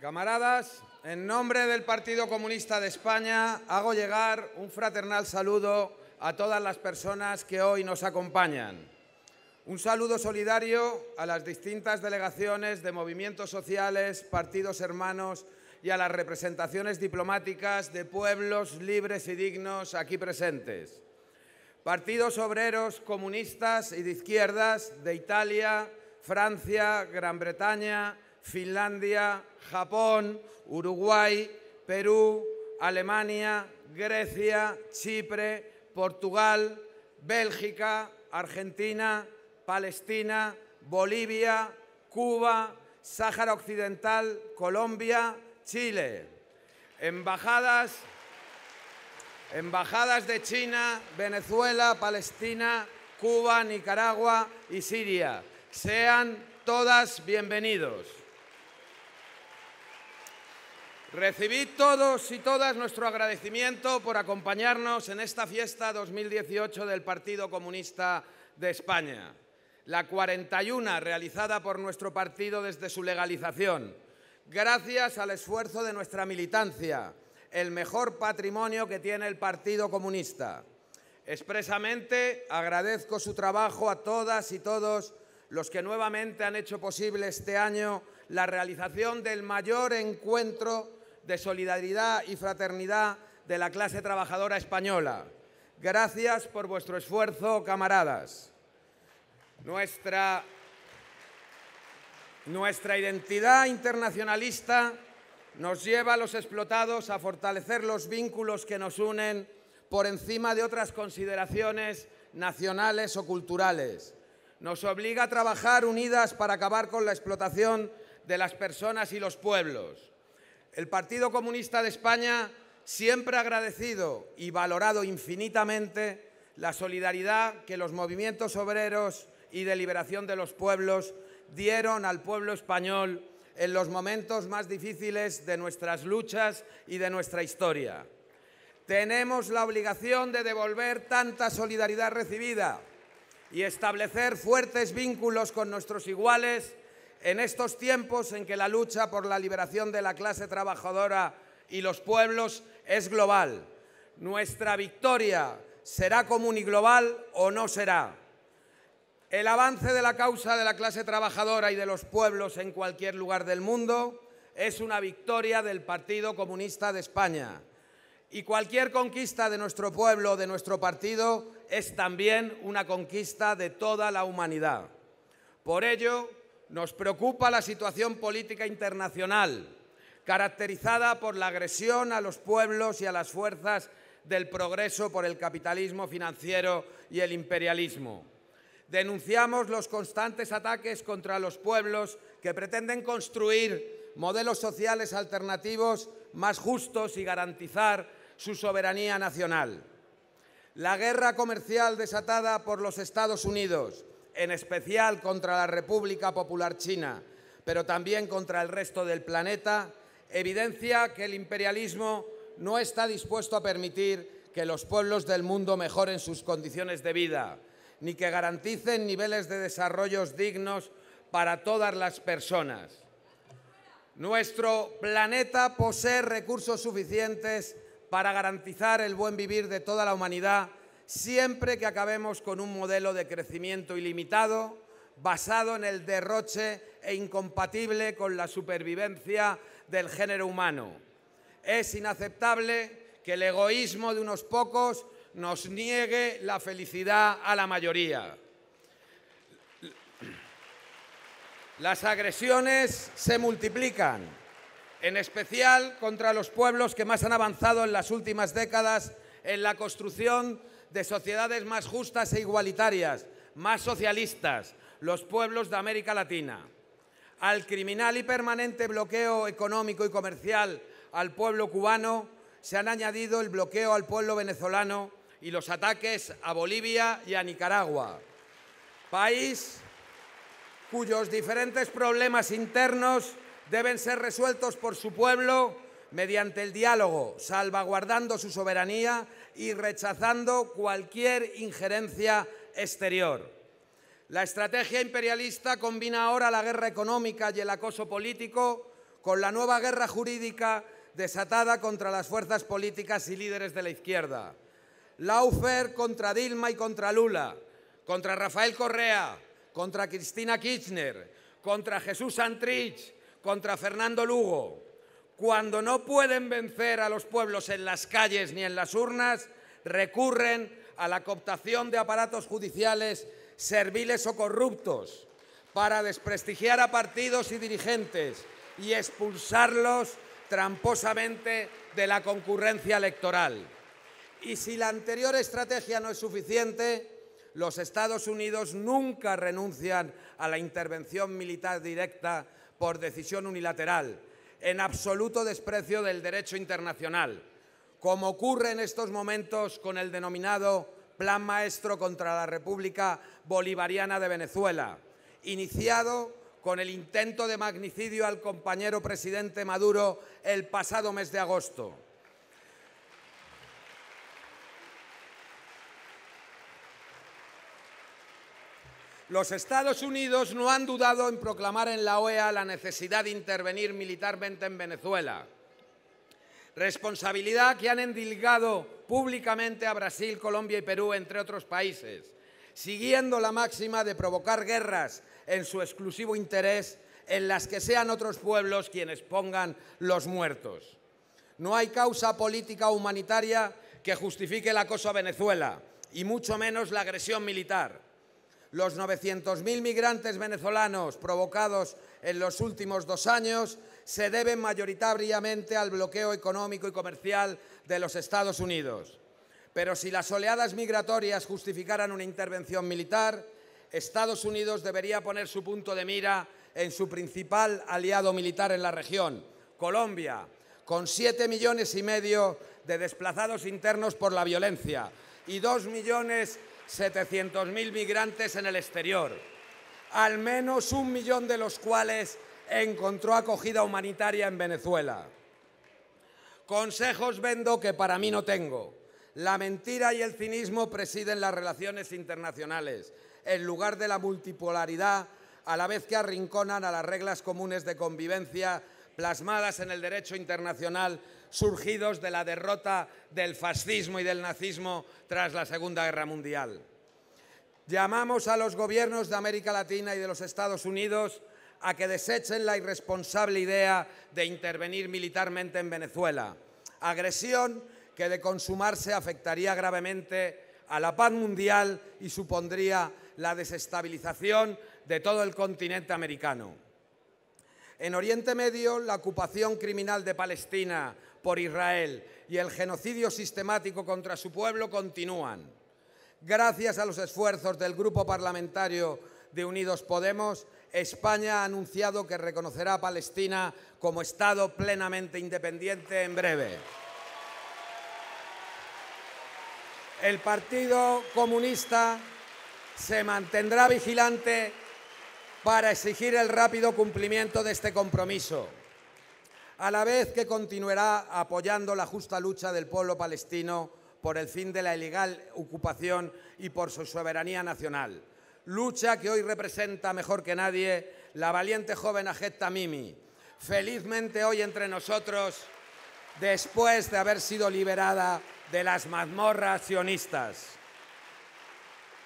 Camaradas, en nombre del Partido Comunista de España hago llegar un fraternal saludo a todas las personas que hoy nos acompañan. Un saludo solidario a las distintas delegaciones de movimientos sociales, partidos hermanos y a las representaciones diplomáticas de pueblos libres y dignos aquí presentes. Partidos obreros, comunistas y de izquierdas de Italia, Francia, Gran Bretaña, Finlandia, Japón, Uruguay, Perú, Alemania, Grecia, Chipre, Portugal, Bélgica, Argentina, Palestina, Bolivia, Cuba, Sáhara Occidental, Colombia, Chile. Embajadas, embajadas de China, Venezuela, Palestina, Cuba, Nicaragua y Siria. Sean todas bienvenidos. Recibí todos y todas nuestro agradecimiento por acompañarnos en esta fiesta 2018 del Partido Comunista de España, la 41 realizada por nuestro partido desde su legalización, gracias al esfuerzo de nuestra militancia, el mejor patrimonio que tiene el Partido Comunista. Expresamente agradezco su trabajo a todas y todos los que nuevamente han hecho posible este año la realización del mayor encuentro de solidaridad y fraternidad de la clase trabajadora española. Gracias por vuestro esfuerzo, camaradas. Nuestra, nuestra identidad internacionalista nos lleva a los explotados a fortalecer los vínculos que nos unen por encima de otras consideraciones nacionales o culturales. Nos obliga a trabajar unidas para acabar con la explotación de las personas y los pueblos. El Partido Comunista de España siempre ha agradecido y valorado infinitamente la solidaridad que los movimientos obreros y de liberación de los pueblos dieron al pueblo español en los momentos más difíciles de nuestras luchas y de nuestra historia. Tenemos la obligación de devolver tanta solidaridad recibida y establecer fuertes vínculos con nuestros iguales en estos tiempos en que la lucha por la liberación de la clase trabajadora y los pueblos es global. Nuestra victoria será común y global o no será. El avance de la causa de la clase trabajadora y de los pueblos en cualquier lugar del mundo es una victoria del Partido Comunista de España. Y cualquier conquista de nuestro pueblo, de nuestro partido, es también una conquista de toda la humanidad. Por ello, nos preocupa la situación política internacional, caracterizada por la agresión a los pueblos y a las fuerzas del progreso por el capitalismo financiero y el imperialismo. Denunciamos los constantes ataques contra los pueblos que pretenden construir modelos sociales alternativos más justos y garantizar su soberanía nacional. La guerra comercial desatada por los Estados Unidos, en especial contra la República Popular China, pero también contra el resto del planeta, evidencia que el imperialismo no está dispuesto a permitir que los pueblos del mundo mejoren sus condiciones de vida, ni que garanticen niveles de desarrollo dignos para todas las personas. Nuestro planeta posee recursos suficientes para garantizar el buen vivir de toda la humanidad siempre que acabemos con un modelo de crecimiento ilimitado basado en el derroche e incompatible con la supervivencia del género humano. Es inaceptable que el egoísmo de unos pocos nos niegue la felicidad a la mayoría. Las agresiones se multiplican, en especial contra los pueblos que más han avanzado en las últimas décadas en la construcción de sociedades más justas e igualitarias, más socialistas, los pueblos de América Latina. Al criminal y permanente bloqueo económico y comercial al pueblo cubano se han añadido el bloqueo al pueblo venezolano y los ataques a Bolivia y a Nicaragua, país cuyos diferentes problemas internos deben ser resueltos por su pueblo mediante el diálogo, salvaguardando su soberanía y rechazando cualquier injerencia exterior. La estrategia imperialista combina ahora la guerra económica y el acoso político con la nueva guerra jurídica desatada contra las fuerzas políticas y líderes de la izquierda. Laufer contra Dilma y contra Lula, contra Rafael Correa, contra Cristina Kirchner, contra Jesús Santrich, contra Fernando Lugo. Cuando no pueden vencer a los pueblos en las calles ni en las urnas, recurren a la cooptación de aparatos judiciales serviles o corruptos para desprestigiar a partidos y dirigentes y expulsarlos tramposamente de la concurrencia electoral. Y si la anterior estrategia no es suficiente, los Estados Unidos nunca renuncian a la intervención militar directa por decisión unilateral, en absoluto desprecio del derecho internacional, como ocurre en estos momentos con el denominado Plan Maestro contra la República Bolivariana de Venezuela, iniciado con el intento de magnicidio al compañero presidente Maduro el pasado mes de agosto Los Estados Unidos no han dudado en proclamar en la OEA la necesidad de intervenir militarmente en Venezuela. Responsabilidad que han endilgado públicamente a Brasil, Colombia y Perú, entre otros países, siguiendo la máxima de provocar guerras en su exclusivo interés en las que sean otros pueblos quienes pongan los muertos. No hay causa política o humanitaria que justifique el acoso a Venezuela, y mucho menos la agresión militar los 900.000 migrantes venezolanos provocados en los últimos dos años se deben mayoritariamente al bloqueo económico y comercial de los Estados Unidos. Pero si las oleadas migratorias justificaran una intervención militar, Estados Unidos debería poner su punto de mira en su principal aliado militar en la región, Colombia, con 7 millones y medio de desplazados internos por la violencia y 2 millones 700.000 migrantes en el exterior, al menos un millón de los cuales encontró acogida humanitaria en Venezuela. Consejos vendo que para mí no tengo. La mentira y el cinismo presiden las relaciones internacionales, en lugar de la multipolaridad, a la vez que arrinconan a las reglas comunes de convivencia plasmadas en el derecho internacional surgidos de la derrota del fascismo y del nazismo tras la Segunda Guerra Mundial. Llamamos a los gobiernos de América Latina y de los Estados Unidos a que desechen la irresponsable idea de intervenir militarmente en Venezuela, agresión que de consumarse afectaría gravemente a la paz mundial y supondría la desestabilización de todo el continente americano. En Oriente Medio, la ocupación criminal de Palestina por Israel y el genocidio sistemático contra su pueblo continúan. Gracias a los esfuerzos del Grupo Parlamentario de Unidos Podemos, España ha anunciado que reconocerá a Palestina como Estado plenamente independiente en breve. El Partido Comunista se mantendrá vigilante para exigir el rápido cumplimiento de este compromiso, a la vez que continuará apoyando la justa lucha del pueblo palestino por el fin de la ilegal ocupación y por su soberanía nacional. Lucha que hoy representa mejor que nadie la valiente joven Ajet Mimi, felizmente hoy entre nosotros después de haber sido liberada de las mazmorras sionistas.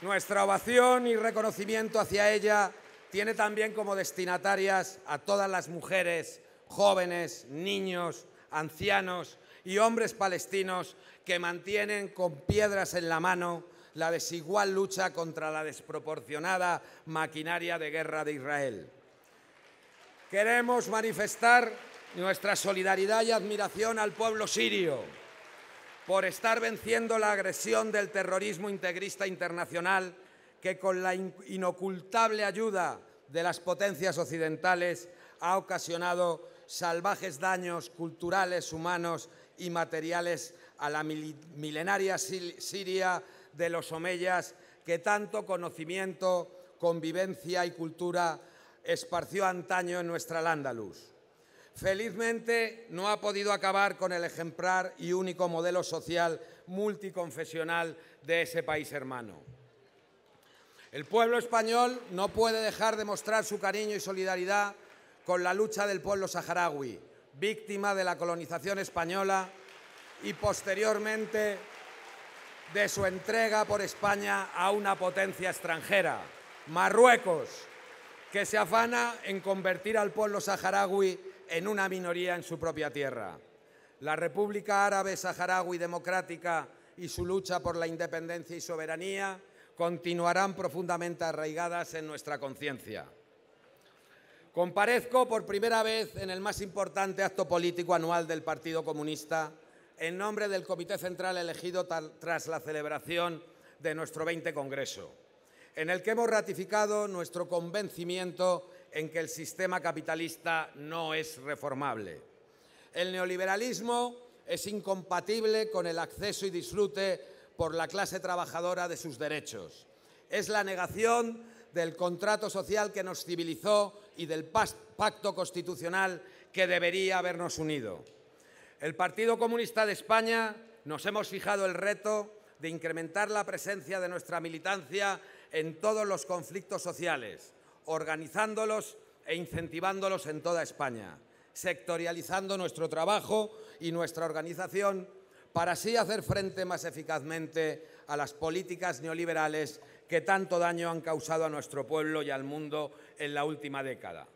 Nuestra ovación y reconocimiento hacia ella tiene también como destinatarias a todas las mujeres, jóvenes, niños, ancianos y hombres palestinos que mantienen con piedras en la mano la desigual lucha contra la desproporcionada maquinaria de guerra de Israel. Queremos manifestar nuestra solidaridad y admiración al pueblo sirio por estar venciendo la agresión del terrorismo integrista internacional que con la inocultable ayuda de las potencias occidentales ha ocasionado salvajes daños culturales, humanos y materiales a la milenaria Siria de los Omeyas, que tanto conocimiento, convivencia y cultura esparció antaño en nuestra Lándalus. Felizmente no ha podido acabar con el ejemplar y único modelo social multiconfesional de ese país hermano. El pueblo español no puede dejar de mostrar su cariño y solidaridad con la lucha del pueblo saharaui, víctima de la colonización española y posteriormente de su entrega por España a una potencia extranjera, Marruecos, que se afana en convertir al pueblo saharaui en una minoría en su propia tierra. La República Árabe Saharaui Democrática y su lucha por la independencia y soberanía continuarán profundamente arraigadas en nuestra conciencia. Comparezco por primera vez en el más importante acto político anual del Partido Comunista en nombre del Comité Central elegido tras la celebración de nuestro 20 Congreso, en el que hemos ratificado nuestro convencimiento en que el sistema capitalista no es reformable. El neoliberalismo es incompatible con el acceso y disfrute por la clase trabajadora de sus derechos. Es la negación del contrato social que nos civilizó y del pacto constitucional que debería habernos unido. El Partido Comunista de España nos hemos fijado el reto de incrementar la presencia de nuestra militancia en todos los conflictos sociales, organizándolos e incentivándolos en toda España, sectorializando nuestro trabajo y nuestra organización para así hacer frente más eficazmente a las políticas neoliberales que tanto daño han causado a nuestro pueblo y al mundo en la última década.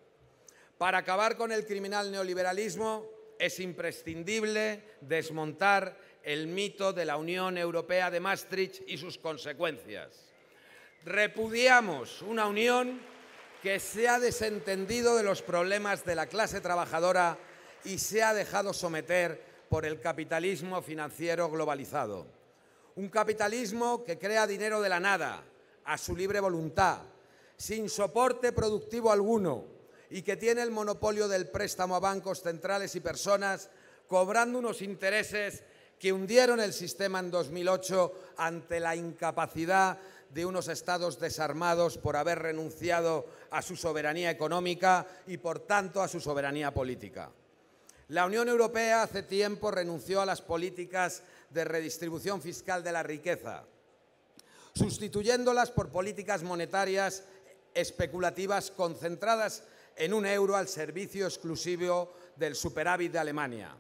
Para acabar con el criminal neoliberalismo es imprescindible desmontar el mito de la Unión Europea de Maastricht y sus consecuencias. Repudiamos una unión que se ha desentendido de los problemas de la clase trabajadora y se ha dejado someter por el capitalismo financiero globalizado. Un capitalismo que crea dinero de la nada, a su libre voluntad, sin soporte productivo alguno y que tiene el monopolio del préstamo a bancos centrales y personas cobrando unos intereses que hundieron el sistema en 2008 ante la incapacidad de unos estados desarmados por haber renunciado a su soberanía económica y por tanto a su soberanía política. La Unión Europea hace tiempo renunció a las políticas de redistribución fiscal de la riqueza, sustituyéndolas por políticas monetarias especulativas concentradas en un euro al servicio exclusivo del superávit de Alemania.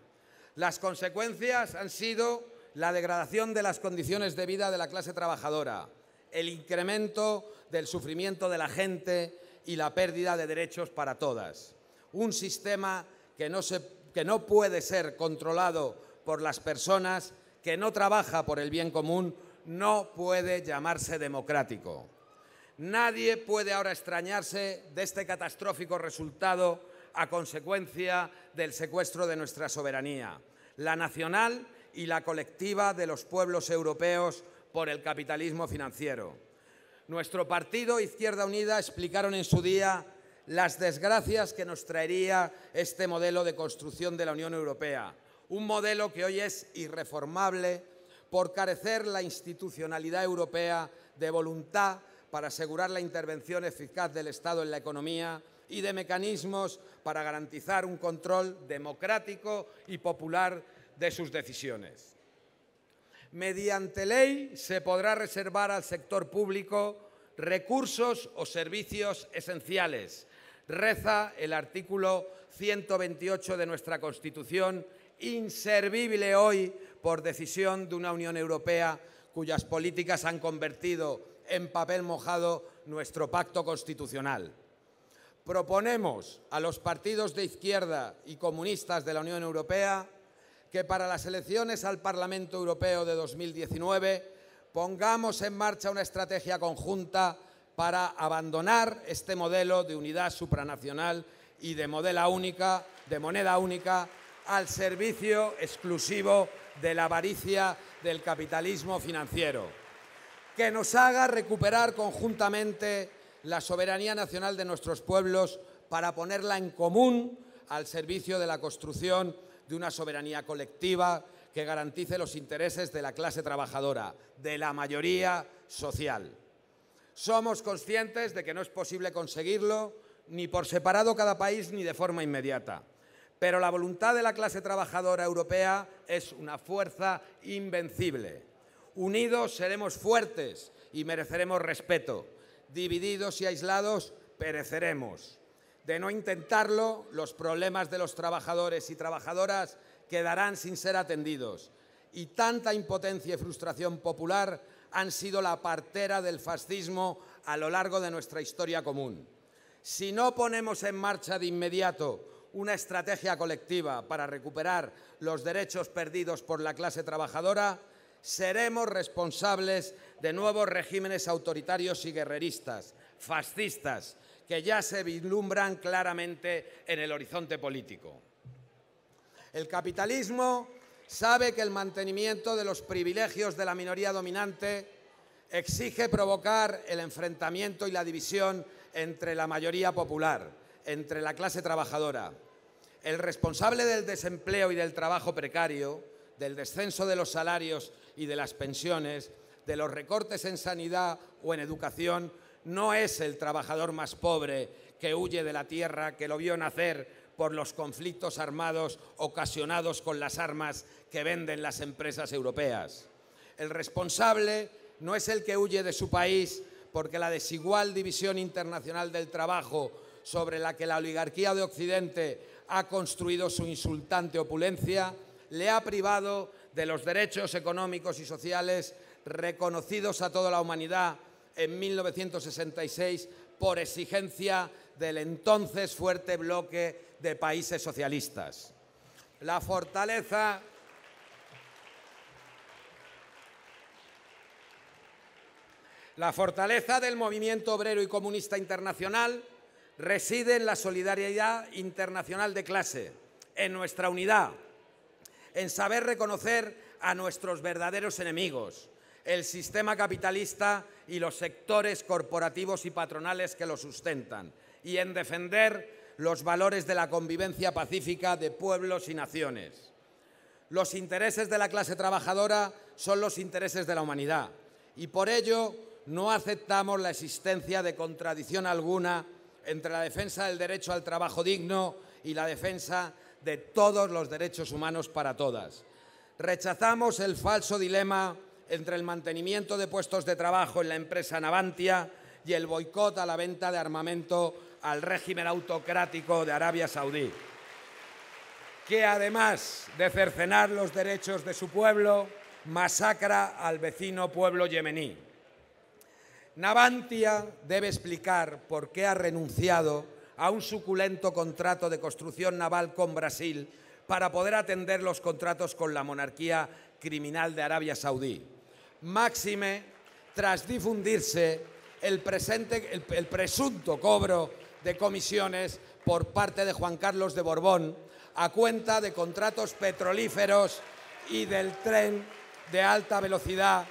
Las consecuencias han sido la degradación de las condiciones de vida de la clase trabajadora, el incremento del sufrimiento de la gente y la pérdida de derechos para todas. Un sistema que no se que no puede ser controlado por las personas, que no trabaja por el bien común, no puede llamarse democrático. Nadie puede ahora extrañarse de este catastrófico resultado a consecuencia del secuestro de nuestra soberanía, la nacional y la colectiva de los pueblos europeos por el capitalismo financiero. Nuestro partido, Izquierda Unida, explicaron en su día las desgracias que nos traería este modelo de construcción de la Unión Europea. Un modelo que hoy es irreformable por carecer la institucionalidad europea de voluntad para asegurar la intervención eficaz del Estado en la economía y de mecanismos para garantizar un control democrático y popular de sus decisiones. Mediante ley se podrá reservar al sector público recursos o servicios esenciales Reza el artículo 128 de nuestra Constitución, inservible hoy por decisión de una Unión Europea cuyas políticas han convertido en papel mojado nuestro pacto constitucional. Proponemos a los partidos de izquierda y comunistas de la Unión Europea que para las elecciones al Parlamento Europeo de 2019 pongamos en marcha una estrategia conjunta para abandonar este modelo de unidad supranacional y de única, de moneda única, al servicio exclusivo de la avaricia del capitalismo financiero, que nos haga recuperar conjuntamente la soberanía nacional de nuestros pueblos para ponerla en común al servicio de la construcción de una soberanía colectiva que garantice los intereses de la clase trabajadora, de la mayoría social. Somos conscientes de que no es posible conseguirlo ni por separado cada país ni de forma inmediata. Pero la voluntad de la clase trabajadora europea es una fuerza invencible. Unidos seremos fuertes y mereceremos respeto. Divididos y aislados pereceremos. De no intentarlo, los problemas de los trabajadores y trabajadoras quedarán sin ser atendidos y tanta impotencia y frustración popular han sido la partera del fascismo a lo largo de nuestra historia común. Si no ponemos en marcha de inmediato una estrategia colectiva para recuperar los derechos perdidos por la clase trabajadora, seremos responsables de nuevos regímenes autoritarios y guerreristas, fascistas, que ya se vislumbran claramente en el horizonte político. El capitalismo sabe que el mantenimiento de los privilegios de la minoría dominante exige provocar el enfrentamiento y la división entre la mayoría popular, entre la clase trabajadora. El responsable del desempleo y del trabajo precario, del descenso de los salarios y de las pensiones, de los recortes en sanidad o en educación, no es el trabajador más pobre que huye de la tierra, que lo vio nacer por los conflictos armados ocasionados con las armas que venden las empresas europeas. El responsable no es el que huye de su país porque la desigual división internacional del trabajo sobre la que la oligarquía de Occidente ha construido su insultante opulencia, le ha privado de los derechos económicos y sociales reconocidos a toda la humanidad en 1966 por exigencia del entonces fuerte bloque de países socialistas. La fortaleza La fortaleza del movimiento obrero y comunista internacional reside en la solidaridad internacional de clase, en nuestra unidad, en saber reconocer a nuestros verdaderos enemigos, el sistema capitalista y los sectores corporativos y patronales que lo sustentan, y en defender los valores de la convivencia pacífica de pueblos y naciones. Los intereses de la clase trabajadora son los intereses de la humanidad y por ello no aceptamos la existencia de contradicción alguna entre la defensa del derecho al trabajo digno y la defensa de todos los derechos humanos para todas. Rechazamos el falso dilema entre el mantenimiento de puestos de trabajo en la empresa Navantia y el boicot a la venta de armamento al régimen autocrático de Arabia Saudí, que además de cercenar los derechos de su pueblo, masacra al vecino pueblo yemení. Navantia debe explicar por qué ha renunciado a un suculento contrato de construcción naval con Brasil para poder atender los contratos con la monarquía criminal de Arabia Saudí. Máxime, tras difundirse el, presente, el, presunto cobro de comisiones por parte de Juan Carlos de Borbón a cuenta de contratos petrolíferos y del tren de alta velocidad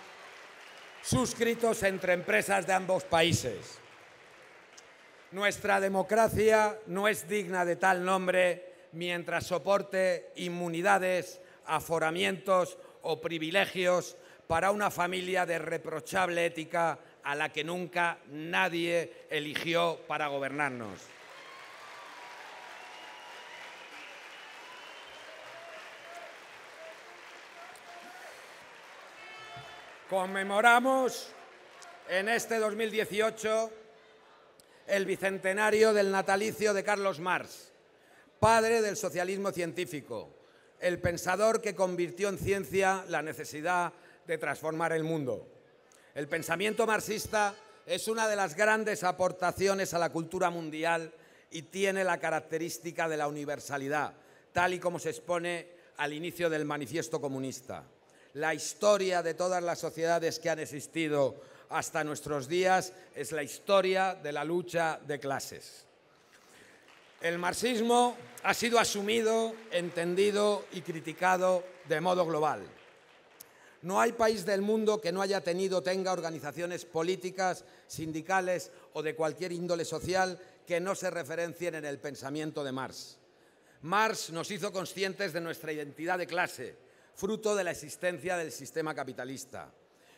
suscritos entre empresas de ambos países. Nuestra democracia no es digna de tal nombre mientras soporte inmunidades, aforamientos o privilegios para una familia de reprochable ética a la que nunca nadie eligió para gobernarnos. Conmemoramos en este 2018 el bicentenario del natalicio de Carlos Marx, padre del socialismo científico, el pensador que convirtió en ciencia la necesidad de transformar el mundo. El pensamiento marxista es una de las grandes aportaciones a la cultura mundial y tiene la característica de la universalidad, tal y como se expone al inicio del manifiesto comunista. La historia de todas las sociedades que han existido hasta nuestros días es la historia de la lucha de clases. El marxismo ha sido asumido, entendido y criticado de modo global. No hay país del mundo que no haya tenido, tenga organizaciones políticas, sindicales o de cualquier índole social que no se referencien en el pensamiento de Marx. Marx nos hizo conscientes de nuestra identidad de clase, fruto de la existencia del sistema capitalista.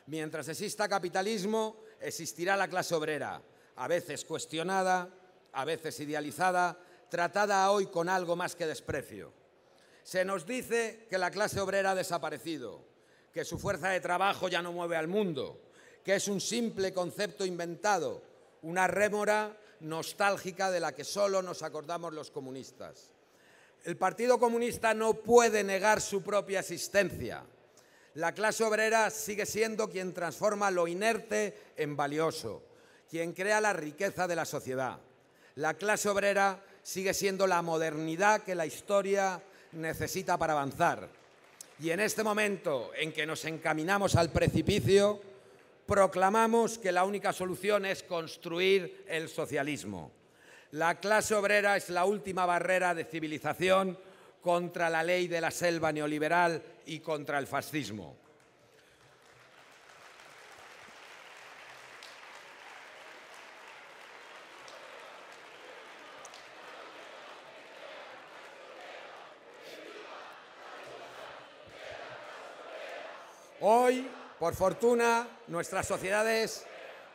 Mientras exista capitalismo, existirá la clase obrera, a veces cuestionada, a veces idealizada, tratada hoy con algo más que desprecio. Se nos dice que la clase obrera ha desaparecido, que su fuerza de trabajo ya no mueve al mundo, que es un simple concepto inventado, una rémora nostálgica de la que solo nos acordamos los comunistas. El Partido Comunista no puede negar su propia existencia. La clase obrera sigue siendo quien transforma lo inerte en valioso, quien crea la riqueza de la sociedad. La clase obrera sigue siendo la modernidad que la historia necesita para avanzar. Y en este momento en que nos encaminamos al precipicio, proclamamos que la única solución es construir el socialismo. La clase obrera es la última barrera de civilización contra la ley de la selva neoliberal y contra el fascismo. Hoy, por fortuna, nuestras sociedades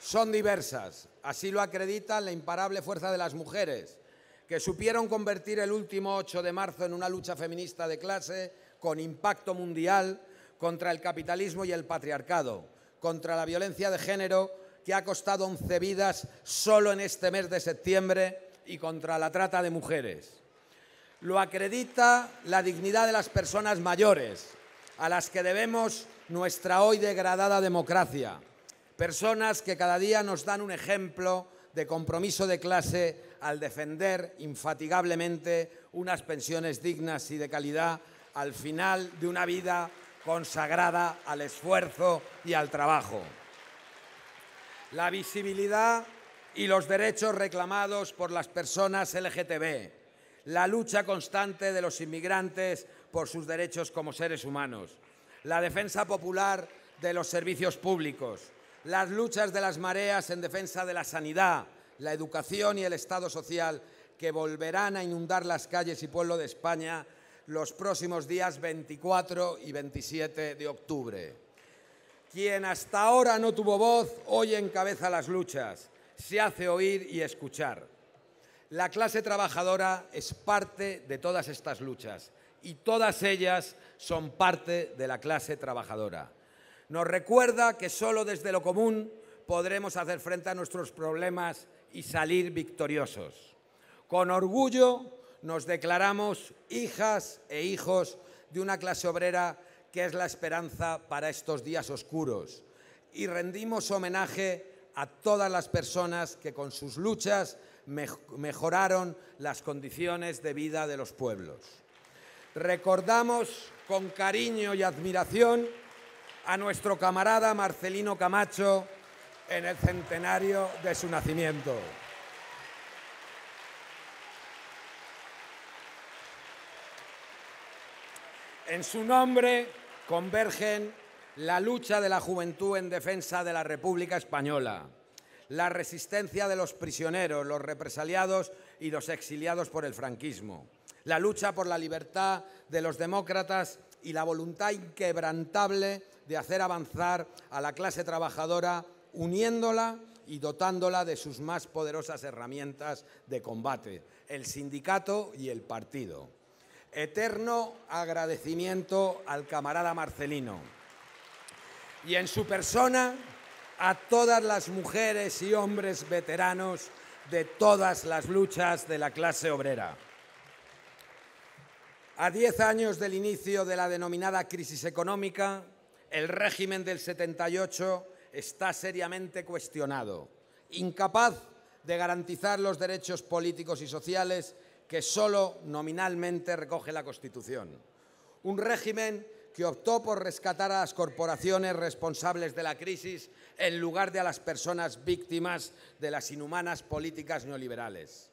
son diversas. Así lo acredita la imparable fuerza de las mujeres, que supieron convertir el último 8 de marzo en una lucha feminista de clase con impacto mundial contra el capitalismo y el patriarcado, contra la violencia de género que ha costado 11 vidas solo en este mes de septiembre y contra la trata de mujeres. Lo acredita la dignidad de las personas mayores, a las que debemos nuestra hoy degradada democracia. Personas que cada día nos dan un ejemplo de compromiso de clase al defender infatigablemente unas pensiones dignas y de calidad al final de una vida consagrada al esfuerzo y al trabajo. La visibilidad y los derechos reclamados por las personas LGTB, la lucha constante de los inmigrantes por sus derechos como seres humanos, la defensa popular de los servicios públicos, las luchas de las mareas en defensa de la sanidad, la educación y el Estado social que volverán a inundar las calles y pueblo de España los próximos días 24 y 27 de octubre. Quien hasta ahora no tuvo voz, hoy encabeza las luchas, se hace oír y escuchar. La clase trabajadora es parte de todas estas luchas y todas ellas son parte de la clase trabajadora. Nos recuerda que solo desde lo común podremos hacer frente a nuestros problemas y salir victoriosos. Con orgullo nos declaramos hijas e hijos de una clase obrera que es la esperanza para estos días oscuros y rendimos homenaje a todas las personas que con sus luchas mejoraron las condiciones de vida de los pueblos. Recordamos con cariño y admiración a nuestro camarada Marcelino Camacho en el centenario de su nacimiento. En su nombre convergen la lucha de la juventud en defensa de la República Española, la resistencia de los prisioneros, los represaliados y los exiliados por el franquismo la lucha por la libertad de los demócratas y la voluntad inquebrantable de hacer avanzar a la clase trabajadora uniéndola y dotándola de sus más poderosas herramientas de combate, el sindicato y el partido. Eterno agradecimiento al camarada Marcelino y en su persona a todas las mujeres y hombres veteranos de todas las luchas de la clase obrera. A diez años del inicio de la denominada crisis económica, el régimen del 78 está seriamente cuestionado, incapaz de garantizar los derechos políticos y sociales que solo nominalmente recoge la Constitución. Un régimen que optó por rescatar a las corporaciones responsables de la crisis en lugar de a las personas víctimas de las inhumanas políticas neoliberales.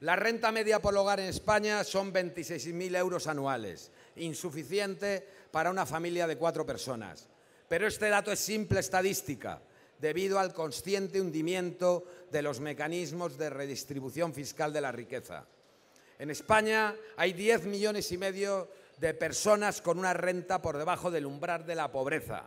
La renta media por hogar en España son 26.000 euros anuales, insuficiente para una familia de cuatro personas. Pero este dato es simple estadística, debido al consciente hundimiento de los mecanismos de redistribución fiscal de la riqueza. En España hay 10 millones y medio de personas con una renta por debajo del umbral de la pobreza,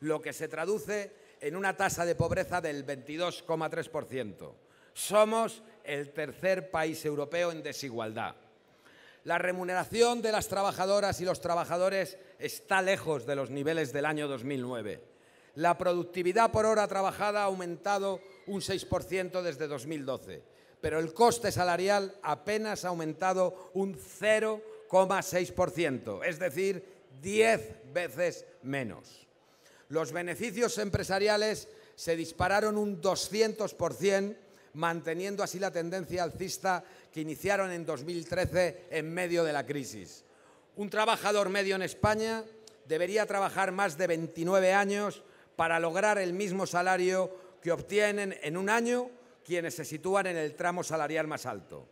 lo que se traduce en una tasa de pobreza del 22,3%. Somos el tercer país europeo en desigualdad. La remuneración de las trabajadoras y los trabajadores está lejos de los niveles del año 2009. La productividad por hora trabajada ha aumentado un 6% desde 2012, pero el coste salarial apenas ha aumentado un 0,6%, es decir, 10 veces menos. Los beneficios empresariales se dispararon un 200% manteniendo así la tendencia alcista que iniciaron en 2013 en medio de la crisis. Un trabajador medio en España debería trabajar más de 29 años para lograr el mismo salario que obtienen en un año quienes se sitúan en el tramo salarial más alto.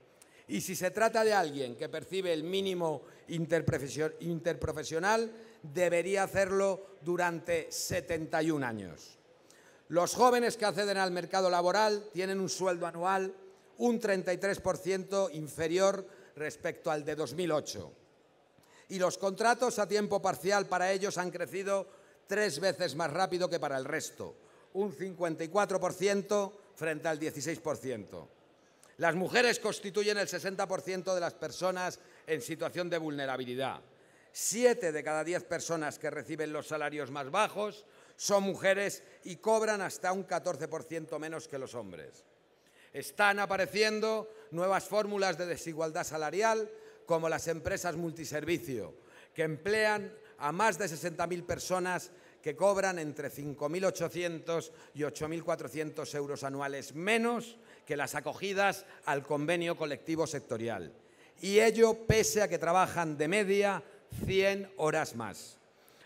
Y si se trata de alguien que percibe el mínimo interprofesional, debería hacerlo durante 71 años. Los jóvenes que acceden al mercado laboral tienen un sueldo anual un 33% inferior respecto al de 2008. Y los contratos a tiempo parcial para ellos han crecido tres veces más rápido que para el resto, un 54% frente al 16%. Las mujeres constituyen el 60% de las personas en situación de vulnerabilidad. Siete de cada diez personas que reciben los salarios más bajos son mujeres y cobran hasta un 14% menos que los hombres. Están apareciendo nuevas fórmulas de desigualdad salarial, como las empresas multiservicio, que emplean a más de 60.000 personas que cobran entre 5.800 y 8.400 euros anuales menos que las acogidas al convenio colectivo sectorial. Y ello pese a que trabajan de media 100 horas más.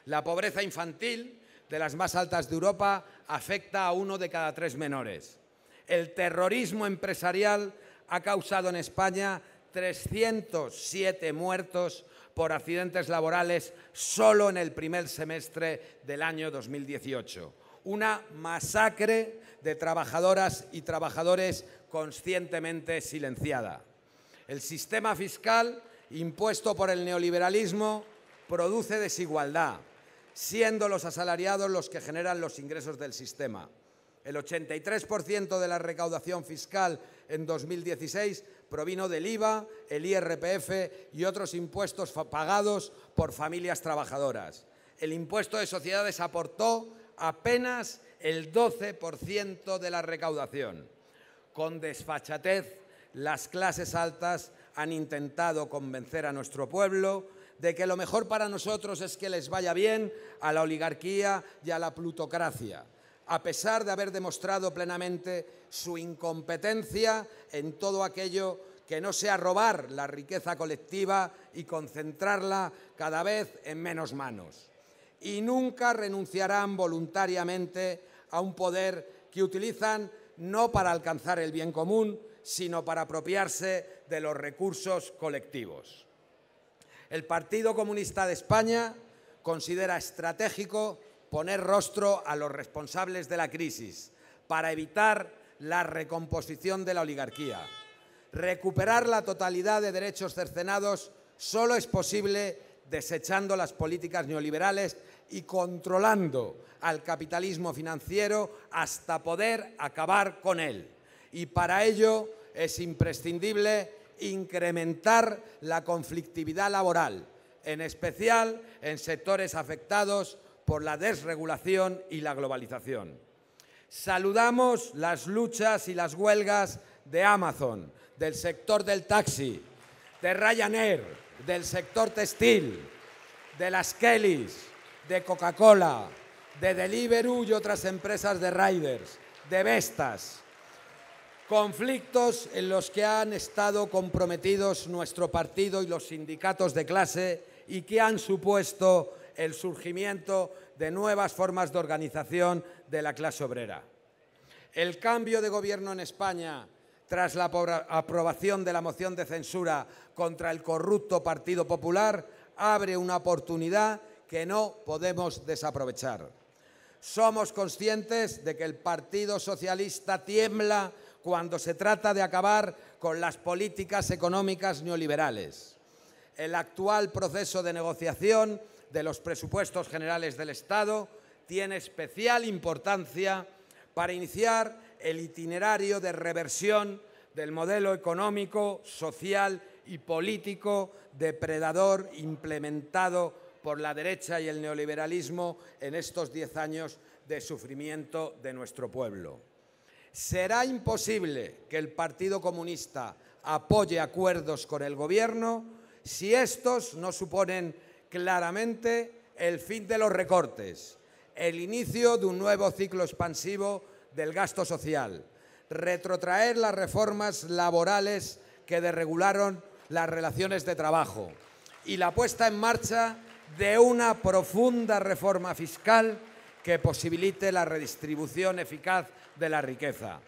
La pobreza infantil de las más altas de Europa, afecta a uno de cada tres menores. El terrorismo empresarial ha causado en España 307 muertos por accidentes laborales solo en el primer semestre del año 2018. Una masacre de trabajadoras y trabajadores conscientemente silenciada. El sistema fiscal impuesto por el neoliberalismo produce desigualdad, siendo los asalariados los que generan los ingresos del sistema. El 83% de la recaudación fiscal en 2016 provino del IVA, el IRPF y otros impuestos pagados por familias trabajadoras. El impuesto de sociedades aportó apenas el 12% de la recaudación. Con desfachatez, las clases altas han intentado convencer a nuestro pueblo de que lo mejor para nosotros es que les vaya bien a la oligarquía y a la plutocracia, a pesar de haber demostrado plenamente su incompetencia en todo aquello que no sea robar la riqueza colectiva y concentrarla cada vez en menos manos. Y nunca renunciarán voluntariamente a un poder que utilizan no para alcanzar el bien común, sino para apropiarse de los recursos colectivos el Partido Comunista de España considera estratégico poner rostro a los responsables de la crisis para evitar la recomposición de la oligarquía. Recuperar la totalidad de derechos cercenados solo es posible desechando las políticas neoliberales y controlando al capitalismo financiero hasta poder acabar con él. Y para ello es imprescindible incrementar la conflictividad laboral, en especial en sectores afectados por la desregulación y la globalización. Saludamos las luchas y las huelgas de Amazon, del sector del taxi, de Ryanair, del sector textil, de las Kellys, de Coca-Cola, de Deliveroo y otras empresas de riders, de Vestas, conflictos en los que han estado comprometidos nuestro partido y los sindicatos de clase y que han supuesto el surgimiento de nuevas formas de organización de la clase obrera. El cambio de gobierno en España tras la aprobación de la moción de censura contra el corrupto Partido Popular abre una oportunidad que no podemos desaprovechar. Somos conscientes de que el Partido Socialista tiembla cuando se trata de acabar con las políticas económicas neoliberales. El actual proceso de negociación de los presupuestos generales del Estado tiene especial importancia para iniciar el itinerario de reversión del modelo económico, social y político depredador implementado por la derecha y el neoliberalismo en estos diez años de sufrimiento de nuestro pueblo será imposible que el Partido Comunista apoye acuerdos con el Gobierno si estos no suponen claramente el fin de los recortes, el inicio de un nuevo ciclo expansivo del gasto social, retrotraer las reformas laborales que desregularon las relaciones de trabajo y la puesta en marcha de una profunda reforma fiscal que posibilite la redistribución eficaz de la riqueza.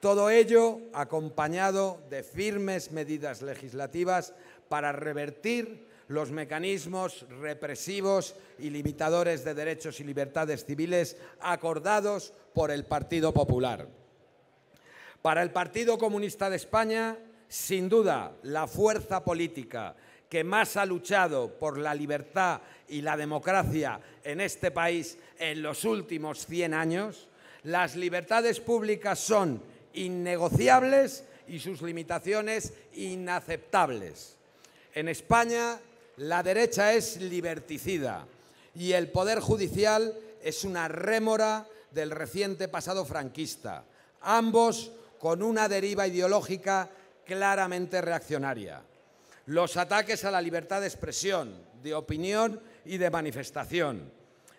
Todo ello acompañado de firmes medidas legislativas para revertir los mecanismos represivos y limitadores de derechos y libertades civiles acordados por el Partido Popular. Para el Partido Comunista de España, sin duda, la fuerza política que más ha luchado por la libertad y la democracia en este país en los últimos 100 años las libertades públicas son innegociables y sus limitaciones inaceptables. En España la derecha es liberticida y el Poder Judicial es una rémora del reciente pasado franquista, ambos con una deriva ideológica claramente reaccionaria. Los ataques a la libertad de expresión, de opinión y de manifestación,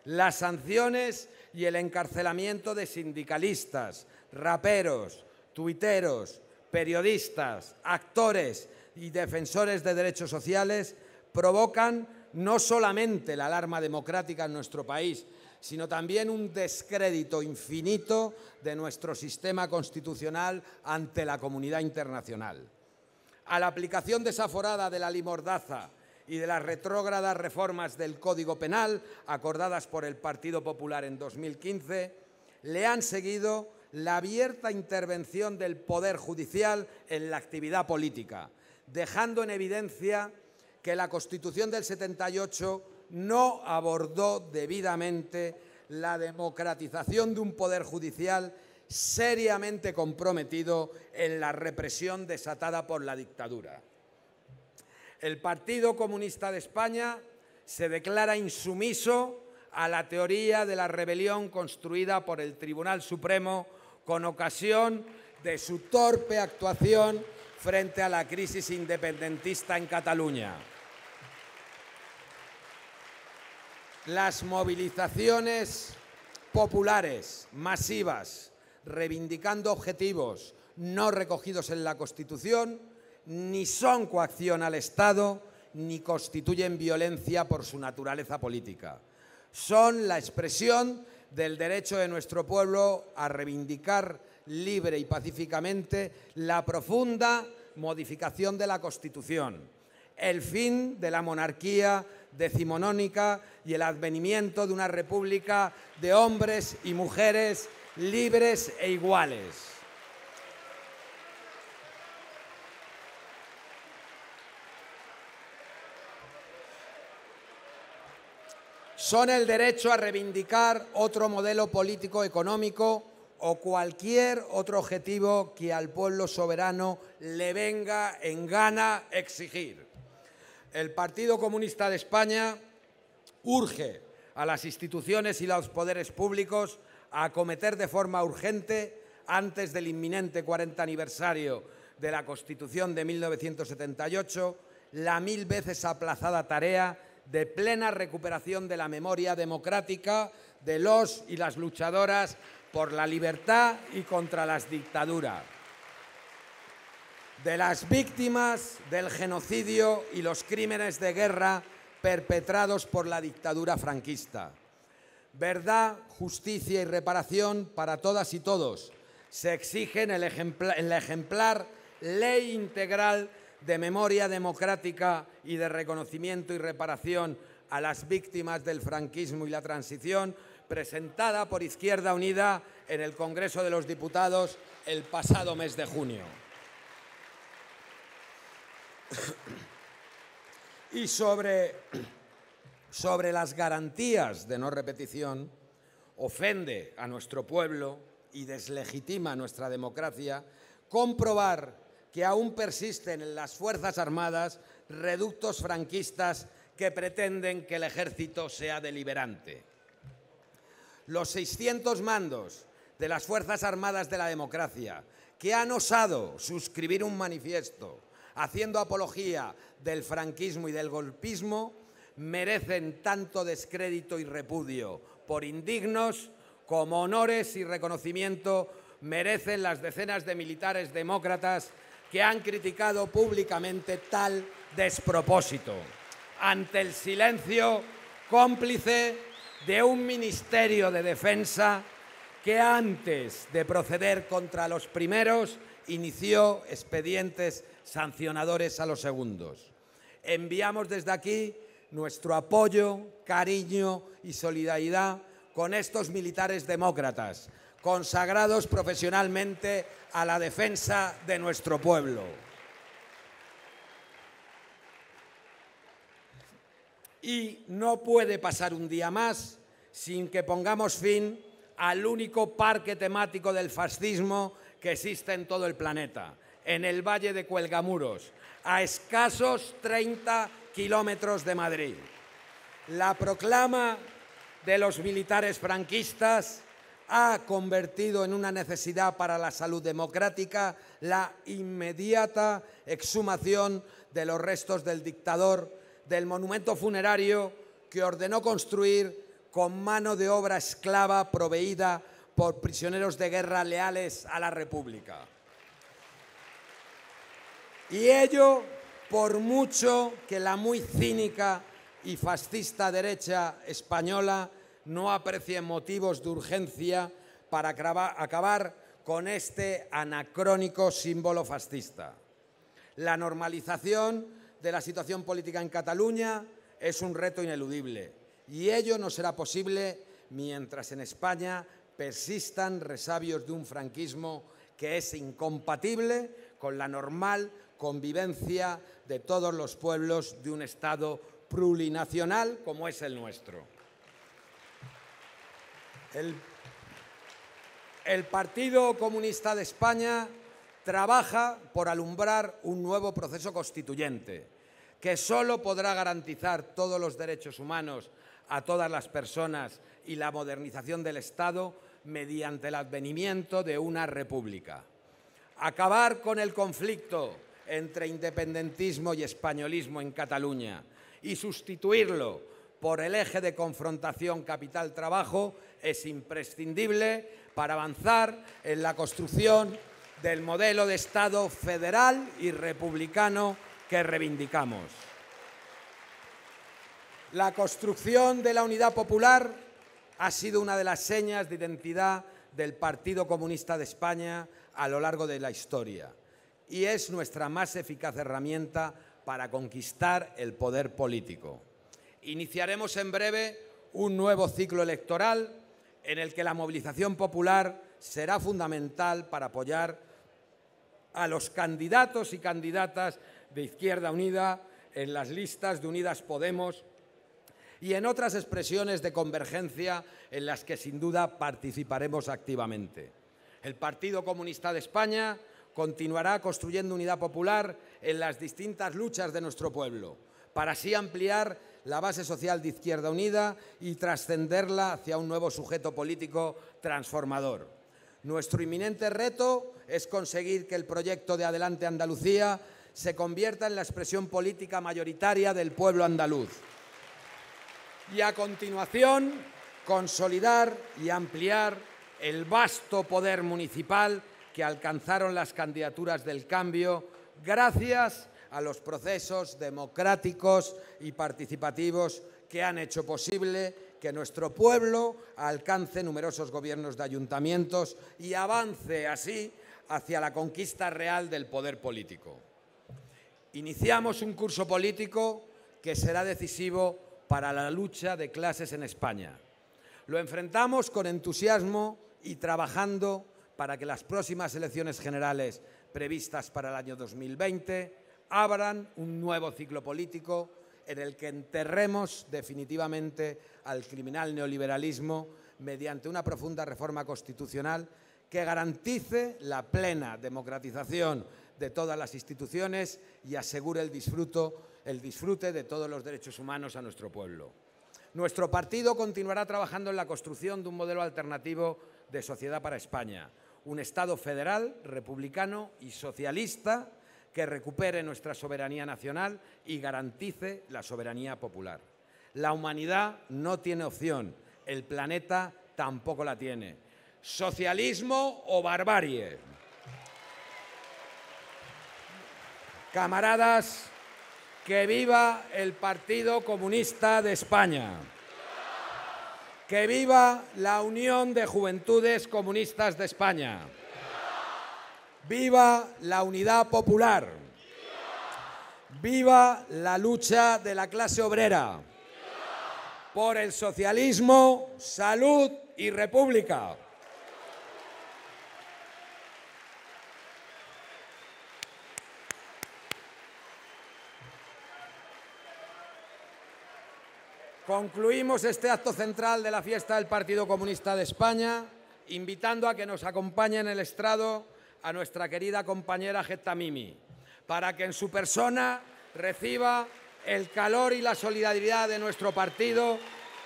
las sanciones y el encarcelamiento de sindicalistas, raperos, tuiteros, periodistas, actores y defensores de derechos sociales provocan no solamente la alarma democrática en nuestro país, sino también un descrédito infinito de nuestro sistema constitucional ante la comunidad internacional. A la aplicación desaforada de la limordaza, y de las retrógradas reformas del Código Penal acordadas por el Partido Popular en 2015, le han seguido la abierta intervención del Poder Judicial en la actividad política, dejando en evidencia que la Constitución del 78 no abordó debidamente la democratización de un Poder Judicial seriamente comprometido en la represión desatada por la dictadura el Partido Comunista de España se declara insumiso a la teoría de la rebelión construida por el Tribunal Supremo con ocasión de su torpe actuación frente a la crisis independentista en Cataluña. Las movilizaciones populares, masivas, reivindicando objetivos no recogidos en la Constitución, ni son coacción al Estado, ni constituyen violencia por su naturaleza política. Son la expresión del derecho de nuestro pueblo a reivindicar libre y pacíficamente la profunda modificación de la Constitución, el fin de la monarquía decimonónica y el advenimiento de una república de hombres y mujeres libres e iguales. son el derecho a reivindicar otro modelo político económico o cualquier otro objetivo que al pueblo soberano le venga en gana exigir. El Partido Comunista de España urge a las instituciones y los poderes públicos a acometer de forma urgente, antes del inminente 40 aniversario de la Constitución de 1978, la mil veces aplazada tarea de plena recuperación de la memoria democrática de los y las luchadoras por la libertad y contra las dictaduras, de las víctimas del genocidio y los crímenes de guerra perpetrados por la dictadura franquista. Verdad, justicia y reparación para todas y todos se exige el en la ejemplar ley integral de memoria democrática y de reconocimiento y reparación a las víctimas del franquismo y la transición, presentada por Izquierda Unida en el Congreso de los Diputados el pasado mes de junio. Y sobre, sobre las garantías de no repetición, ofende a nuestro pueblo y deslegitima nuestra democracia comprobar que aún persisten en las Fuerzas Armadas reductos franquistas que pretenden que el ejército sea deliberante. Los 600 mandos de las Fuerzas Armadas de la Democracia que han osado suscribir un manifiesto haciendo apología del franquismo y del golpismo merecen tanto descrédito y repudio por indignos como honores y reconocimiento merecen las decenas de militares demócratas que han criticado públicamente tal despropósito, ante el silencio cómplice de un Ministerio de Defensa que antes de proceder contra los primeros inició expedientes sancionadores a los segundos. Enviamos desde aquí nuestro apoyo, cariño y solidaridad con estos militares demócratas consagrados profesionalmente a la defensa de nuestro pueblo. Y no puede pasar un día más sin que pongamos fin al único parque temático del fascismo que existe en todo el planeta, en el Valle de Cuelgamuros, a escasos 30 kilómetros de Madrid. La proclama de los militares franquistas ha convertido en una necesidad para la salud democrática la inmediata exhumación de los restos del dictador del monumento funerario que ordenó construir con mano de obra esclava proveída por prisioneros de guerra leales a la República. Y ello por mucho que la muy cínica y fascista derecha española no aprecien motivos de urgencia para acabar con este anacrónico símbolo fascista. La normalización de la situación política en Cataluña es un reto ineludible y ello no será posible mientras en España persistan resabios de un franquismo que es incompatible con la normal convivencia de todos los pueblos de un Estado plurinacional como es el nuestro. El, Partido Comunista de España trabaja por alumbrar un nuevo proceso constituyente que solo podrá garantizar todos los derechos humanos a todas las personas y la modernización del Estado mediante el advenimiento de una república. Acabar con el conflicto entre independentismo y españolismo en Cataluña y sustituirlo por el eje de confrontación capital-trabajo es imprescindible para avanzar en la construcción del modelo de Estado federal y republicano que reivindicamos. La construcción de la unidad popular ha sido una de las señas de identidad del Partido Comunista de España a lo largo de la historia y es nuestra más eficaz herramienta para conquistar el poder político. Iniciaremos en breve un nuevo ciclo electoral en el que la movilización popular será fundamental para apoyar a los candidatos y candidatas de Izquierda Unida en las listas de Unidas Podemos y en otras expresiones de convergencia en las que sin duda participaremos activamente. El Partido Comunista de España continuará construyendo unidad popular en las distintas luchas de nuestro pueblo, para así ampliar la base social de Izquierda Unida y trascenderla hacia un nuevo sujeto político transformador. Nuestro inminente reto es conseguir que el proyecto de Adelante Andalucía se convierta en la expresión política mayoritaria del pueblo andaluz. Y a continuación, consolidar y ampliar el vasto poder municipal que alcanzaron las candidaturas del cambio gracias a los procesos democráticos y participativos que han hecho posible que nuestro pueblo alcance numerosos gobiernos de ayuntamientos y avance así hacia la conquista real del poder político. Iniciamos un curso político que será decisivo para la lucha de clases en España. Lo enfrentamos con entusiasmo y trabajando para que las próximas elecciones generales previstas para el año 2020 abran un nuevo ciclo político en el que enterremos definitivamente al criminal neoliberalismo mediante una profunda reforma constitucional que garantice la plena democratización de todas las instituciones y asegure el, el disfrute de todos los derechos humanos a nuestro pueblo. Nuestro partido continuará trabajando en la construcción de un modelo alternativo de sociedad para España, un Estado federal, republicano y socialista que recupere nuestra soberanía nacional y garantice la soberanía popular. La humanidad no tiene opción, el planeta tampoco la tiene. Socialismo o barbarie. Camaradas, que viva el Partido Comunista de España. Que viva la Unión de Juventudes Comunistas de España. Viva la unidad popular. Viva la lucha de la clase obrera. Por el socialismo, salud y república. Concluimos este acto central de la fiesta del Partido Comunista de España, invitando a que nos acompañe en el estrado a nuestra querida compañera Mimi, para que en su persona reciba el calor y la solidaridad de nuestro partido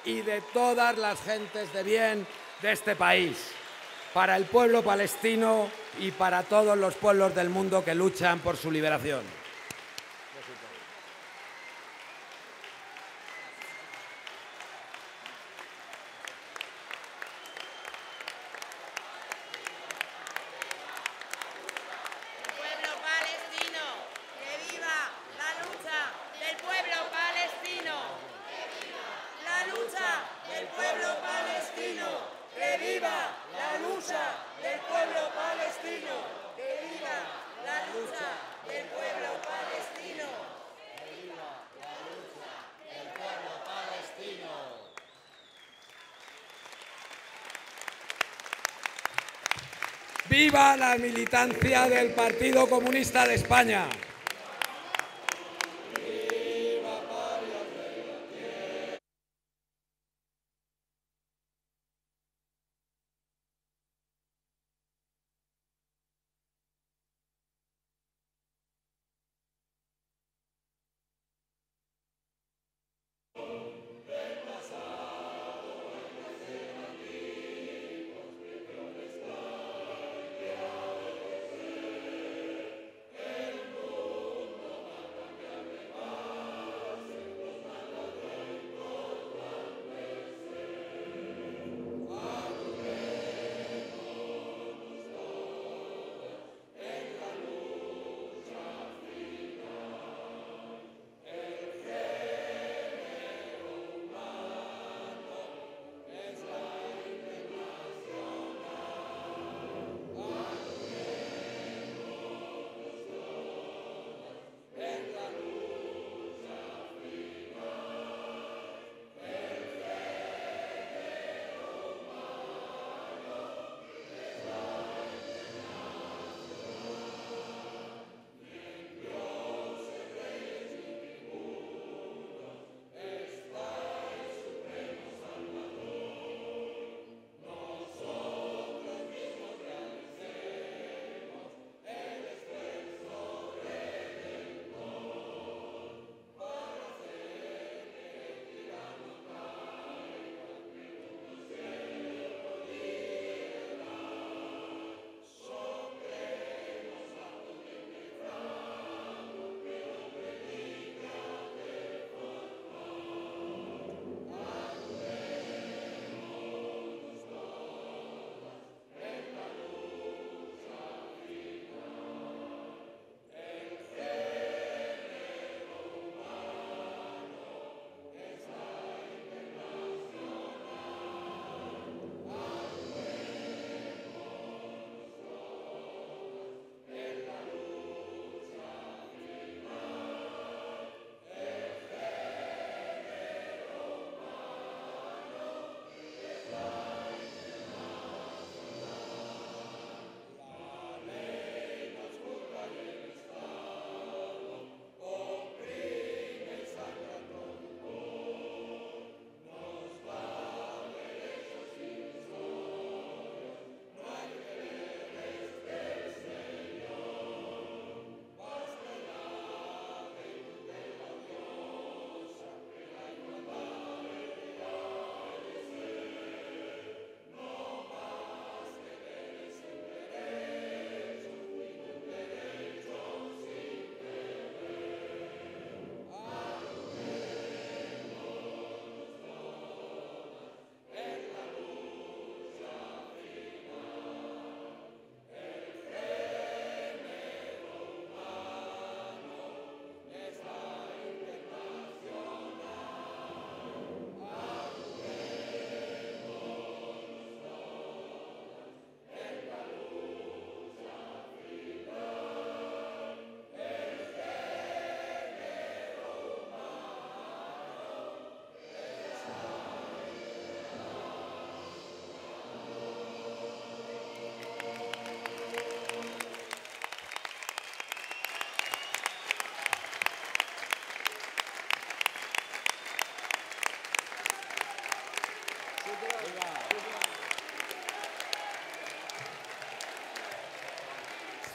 y de todas las gentes de bien de este país, para el pueblo palestino y para todos los pueblos del mundo que luchan por su liberación. ¡Viva la militancia del Partido Comunista de España!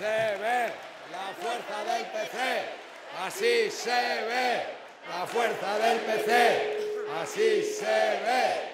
se ve la fuerza del PC. Así se ve la fuerza del PC. Así se ve